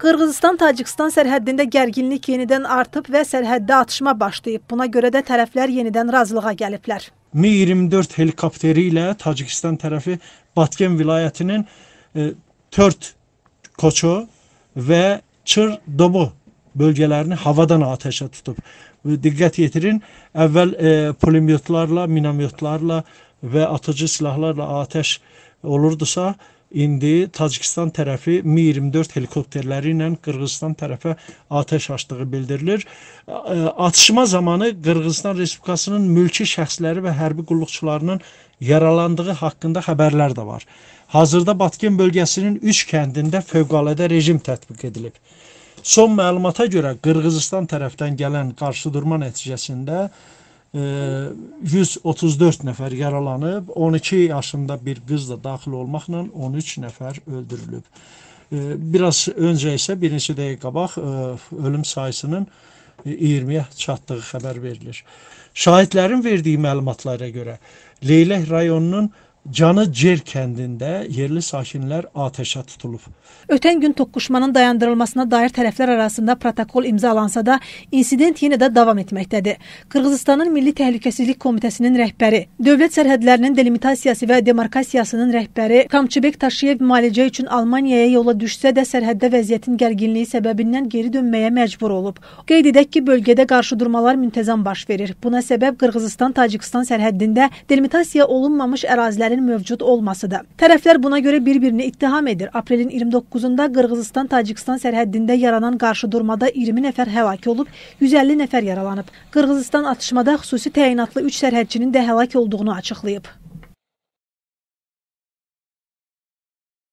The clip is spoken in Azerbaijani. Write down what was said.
Qırğızistan-Tacikistan sərhəddində gərginlik yenidən artıb və sərhəddə atışma başlayıb. Buna görə də tərəflər yenidən razılığa gəliblər. Mi-24 helikopteri ilə Tacikistan tərəfi Batken vilayətinin e, Tört Koço və Çır Dobu bölgələrini havadan atəşə tutub. Diqqət yetirin, əvvəl e, pulemyotlarla, minamyotlarla və atıcı silahlarla atəş olurdusa, İndi Tacikistan tərəfi Mi-24 helikopterləri ilə Qırğızstan tərəfə atəş açdığı bildirilir. Atışma zamanı Qırğızstan Respublikasının mülki şəxsləri və hərbi qulluqçularının yaralandığı haqqında xəbərlər də var. Hazırda Batken bölgəsinin 3 kəndində fövqəladə rejim tətbiq edilib. Son məlumata görə Qırğızistan tərəfdən gələn qarşıdurma nəticəsində 134 nəfər yaralanıb, 12 yaşında bir qız da daxil olmaqla 13 nəfər öldürülüb. Biraz öncə isə birinci dəqiqə qabaq ölüm sayısının 20-yə çatdığı xəbər verilir. Şahidlərin verdiyi məlumatlara görə Leylək rayonunun Canıcer kəndində yerli sakinlər atəşə tutulub. Ötən gün toqquşmanın dayandırılmasına dair tərəflər arasında protokol imzalansa da, insident yenə də davam etməkdədir. Qırğızıstanın Milli Təhlükəsizlik Komitəsinin rəhbəri, dövlət sərhədlərinin delimitasiyası və demarkasiyasının rəhbəri Kamçıbek Taşiyev müalicə üçün Almaniyaya yola düşsə də sərhəddə vəziyyətin gərginliyi səbəbindən geri dönməyə məcbur olub. Qeyd edək ki, bölgədə qarşıdurmalar müntəzəm baş verir. Buna səbəb Qırğızıstan-Tacikistan sərhəddində delimitasiya olunmamış ərazilərin şəraitinin mövcud olmasıdır. Tərəflər buna görə bir-birini ittiham edir. Aprelin 29-da Qırğızistan-Tacikistan sərhəddində yaranan qarşıdurmada 20 nəfər həlak olub, 150 nəfər yaralanıb. Qırğızistan atışmada xüsusi təyinatlı 3 sərhədçinin də həlak olduğunu açıqlayıb.